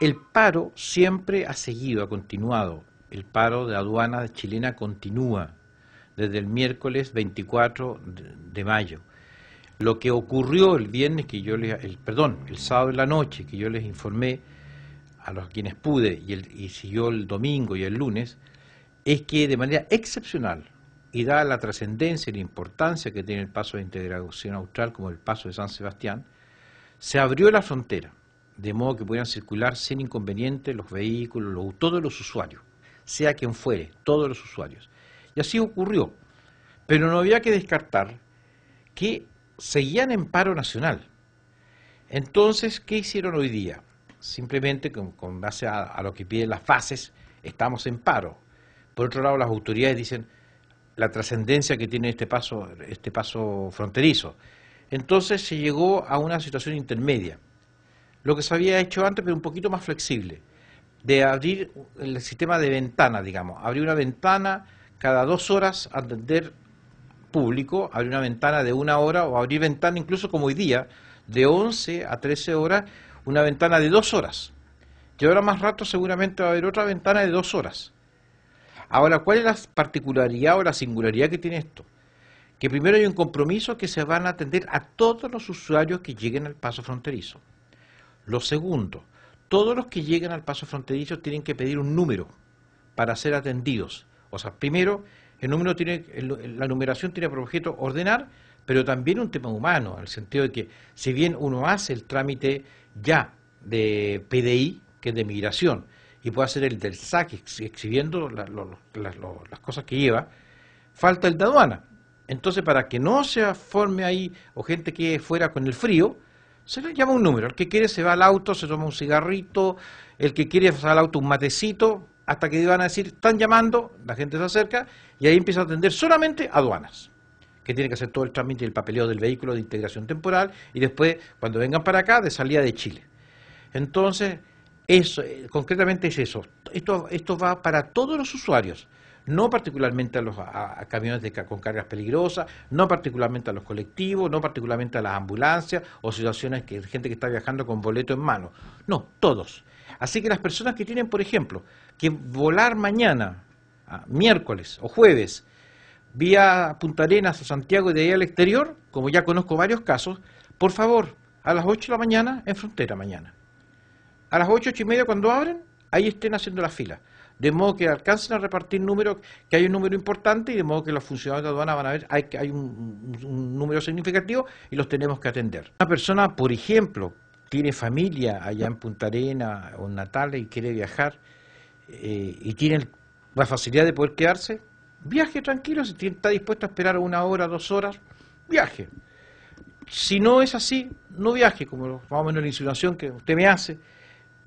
El paro siempre ha seguido, ha continuado. El paro de aduana chilena continúa desde el miércoles 24 de mayo. Lo que ocurrió el viernes que yo les, el, perdón, el sábado en la noche que yo les informé a los quienes pude y, y siguió el domingo y el lunes, es que de manera excepcional y dada la trascendencia y la importancia que tiene el paso de integración austral como el paso de San Sebastián, se abrió la frontera de modo que pudieran circular sin inconveniente los vehículos, todos los usuarios, sea quien fuere, todos los usuarios. Y así ocurrió. Pero no había que descartar que seguían en paro nacional. Entonces, ¿qué hicieron hoy día? Simplemente con, base a, a, lo que piden las fases, estamos en paro. Por otro lado, las autoridades dicen la trascendencia que tiene este paso, este paso fronterizo. Entonces se llegó a una situación intermedia lo que se había hecho antes, pero un poquito más flexible, de abrir el sistema de ventana, digamos, abrir una ventana cada dos horas, atender público, abrir una ventana de una hora o abrir ventana incluso como hoy día, de 11 a 13 horas, una ventana de dos horas. Y ahora más rato seguramente va a haber otra ventana de dos horas. Ahora, ¿cuál es la particularidad o la singularidad que tiene esto? Que primero hay un compromiso que se van a atender a todos los usuarios que lleguen al paso fronterizo. Lo segundo, todos los que llegan al paso fronterizo tienen que pedir un número para ser atendidos. O sea, primero, el número tiene, la numeración tiene por objeto ordenar, pero también un tema humano, en el sentido de que si bien uno hace el trámite ya de PDI, que es de migración, y puede hacer el del SAC exhibiendo las cosas que lleva, falta el de aduana. Entonces, para que no se forme ahí o gente que fuera con el frío, se le llama un número. El que quiere se va al auto, se toma un cigarrito, el que quiere se va al auto un matecito, hasta que van a decir, están llamando, la gente se acerca y ahí empieza a atender solamente aduanas, que tiene que hacer todo el trámite y el papeleo del vehículo de integración temporal y después, cuando vengan para acá, de salida de Chile. Entonces, eso, eh, concretamente es eso. Esto, esto va para todos los usuarios no particularmente a los camiones de, con cargas peligrosas, no particularmente a los colectivos, no particularmente a las ambulancias o situaciones que gente que está viajando con boleto en mano. No, todos. Así que las personas que tienen, por ejemplo, que volar mañana, ah, miércoles o jueves, vía Punta Arenas o Santiago y de ahí al exterior, como ya conozco varios casos, por favor, a las 8 de la mañana en frontera mañana. A las 8, 8 y media cuando abren, ahí estén haciendo la fila de modo que alcancen a repartir números, que hay un número importante y de modo que los funcionarios de aduana van a ver hay, hay un, número significativo y los tenemos que atender. Una persona, por ejemplo, tiene familia allá en Punta Arena o en Natales y quiere viajar eh, y tiene la facilidad de poder quedarse, viaje tranquilo, si está dispuesto a esperar una hora, dos horas, viaje. Si no es así, no viaje, como más o menos la insinuación que usted me hace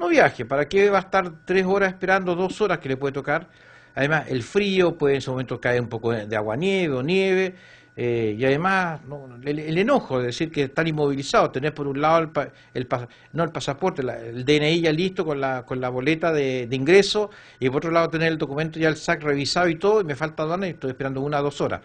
no viaje. ¿Para qué va a estar tres horas esperando, dos horas que le puede tocar? Además, el frío, puede en ese momento caer un poco de agua nieve o nieve. Eh, y además, el, enojo de decir que están inmovilizados, tener por un lado el, el no el pasaporte, el DNI ya listo con la, con la boleta de, ingreso, y por otro lado tener el documento ya el SAC revisado y todo, y me falta aduana estoy esperando una o dos horas.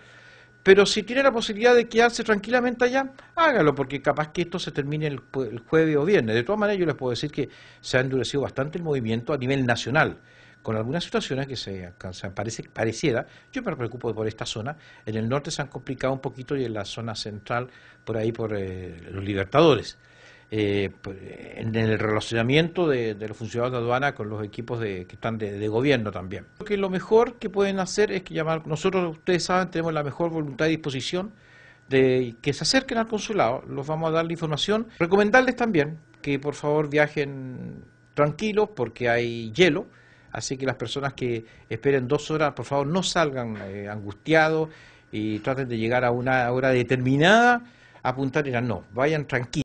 Pero si tiene la posibilidad de quedarse tranquilamente allá, hágalo, porque capaz que esto se termine el, jueves o viernes. De todas maneras, yo les puedo decir que se ha endurecido bastante el movimiento a nivel nacional, con algunas situaciones que se parece, pareciera, yo me preocupo por esta zona, en el norte se han complicado un poquito y en la zona central, por ahí por eh, los libertadores. Eh, en el relacionamiento de, los funcionarios de aduana con los equipos que están de, gobierno también. Creo que lo mejor que pueden hacer es que llamar, nosotros ustedes saben, tenemos la mejor voluntad y disposición de que se acerquen al consulado, los vamos a dar la información, recomendarles también que por favor viajen tranquilos porque hay hielo, así que las personas que esperen dos horas, por favor no salgan eh, angustiados y traten de llegar a una hora determinada, apuntar y no, vayan tranquilos.